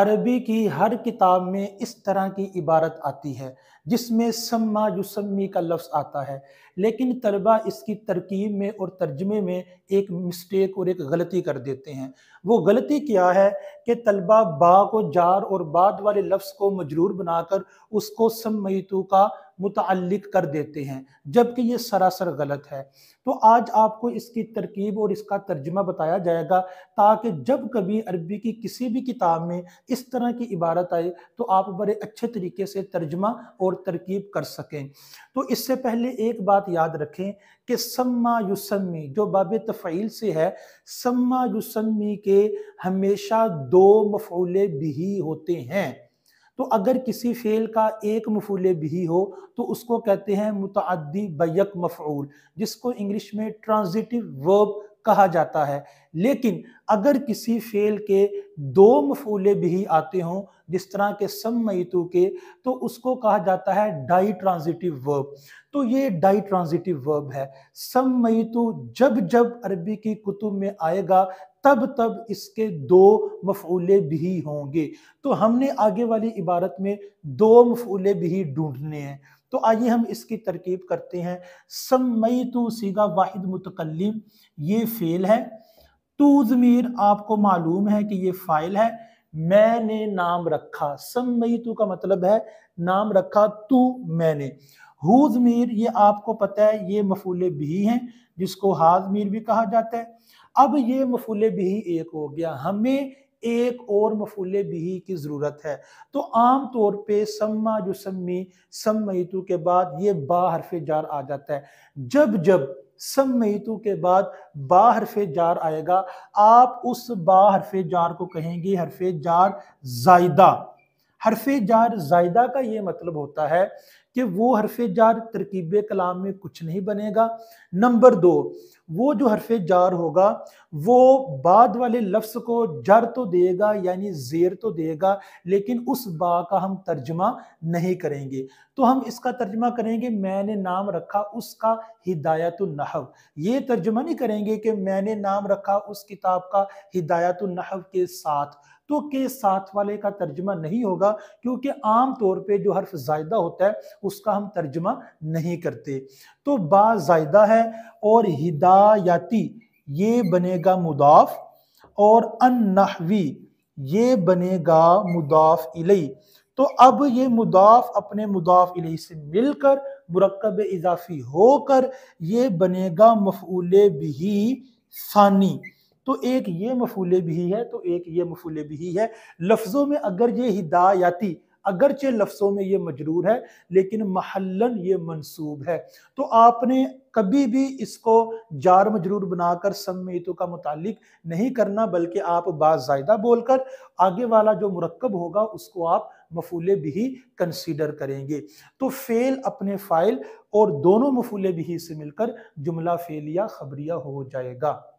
عربی کی ہر کتاب میں اس طرح کی عبارت آتی ہے جس میں یسمی کا لفظ آتا ہے لیکن طلبہ اس کی ترکیب میں اور ترجمے میں ایک مسٹیک اور ایک غلطی کر دیتے ہیں وہ غلطی کیا ہے کہ طلبہ با کو جار اور بعد والے لفظ کو مجرور بنا کر اس کو سمیتو کا متعلق کر دیتے ہیں جبکہ یہ سراسر غلط ہے تو آج آپ کو اس کی ترکیب اور اس کا ترجمہ بتایا جائے گا تاکہ جب کبھی عربی کی کسی بھی کتاب میں اس طرح کی عبارت آئے تو آپ بڑے اچھے طریقے سے ترجمہ اور ترکیب کر سکیں تو اس سے پہلے ایک بات یاد رکھیں کہ سما یوسمی جو باب تفعیل سے ہے سما یوسمی کے ہمیشہ دو مفعول بھی ہوتے ہیں تو اگر کسی فیل کا ایک مفول بھی ہو تو اس کو کہتے ہیں متعدی بیک مفعول جس کو انگلش میں ٹرانزیٹیو ورب کہا جاتا ہے لیکن اگر کسی فیل کے دو مفعولے بھی آتے ہوں جس طرح کے سم میتو کے تو اس کو کہا جاتا ہے ڈائی ٹرانزیٹیو ورب تو یہ ڈائی ٹرانزیٹیو ورب ہے سم میتو جب جب عربی کی کتب میں آئے گا تب تب اس کے دو مفعولے بھی ہوں گے تو ہم نے آگے والی عبارت میں دو مفعولے بھی ڈھونڈنے ہیں تو آئیے ہم اس کی ترکیب کرتے ہیں سم سیگا واحد متقلم یہ فیل ہے تو ضمیر آپ کو معلوم ہے کہ یہ فائل ہے میں نے نام رکھا تو کا مطلب ہے نام رکھا تو میں نے ہو ضمیر یہ آپ کو پتہ ہے یہ مفول بھی ہیں جس کو ہا ضمیر بھی کہا جاتا ہے اب یہ مفول بھی ایک ہو گیا ہمیں ایک اور مفول بہی کی ضرورت ہے تو عام طور پہ سما جو سمی سمعیتو کے بعد یہ با حرف جار آ جاتا ہے جب جب سمعیتو کے بعد با حرف جار آئے گا آپ اس با حرف جار کو کہیں گے حرف جار زائدہ حرف جار زائدہ کا یہ مطلب ہوتا ہے کہ وہ حرف جار ترکیب کلام میں کچھ نہیں بنے گا نمبر دو وہ جو حرف جار ہوگا وہ بعد والے لفظ کو جر تو دے گا یعنی زیر تو دے گا لیکن اس با کا ہم ترجمہ نہیں کریں گے تو ہم اس کا ترجمہ کریں گے میں نے نام رکھا اس کا ہدایت النحو یہ ترجمہ نہیں کریں گے کہ میں نے نام رکھا اس کتاب کا ہدایت النحو کے ساتھ تو کے ساتھ والے کا ترجمہ نہیں ہوگا کیونکہ عام طور پہ جو حرف زائدہ ہوتا ہے اس کا ہم ترجمہ نہیں کرتے تو با زائدہ ہے اور ہدایاتی یہ بنے گا مضاف اور ان نحوی یہ بنے گا مضاف الی تو اب یہ مضاف اپنے مضاف الی سے مل کر مرکب اضافی ہو کر یہ بنے گا مفعول بھی ثانی تو ایک یہ مفعول بھی ہے تو ایک یہ مفعول بھی ہے لفظوں میں اگر یہ ہدایاتی اگرچہ لفظوں میں یہ مجرور ہے لیکن محلن یہ منصوب ہے تو آپ نے کبھی بھی اس کو جار مجرور بنا کر سمیتو کا متعلق نہیں کرنا بلکہ آپ بعض زائدہ بول کر آگے والا جو مرکب ہوگا اس کو آپ مفول بھی کنسیڈر کریں گے تو فیل اپنے فائل اور دونوں مفول بھی سے مل کر جملہ فیل یا خبریہ ہو جائے گا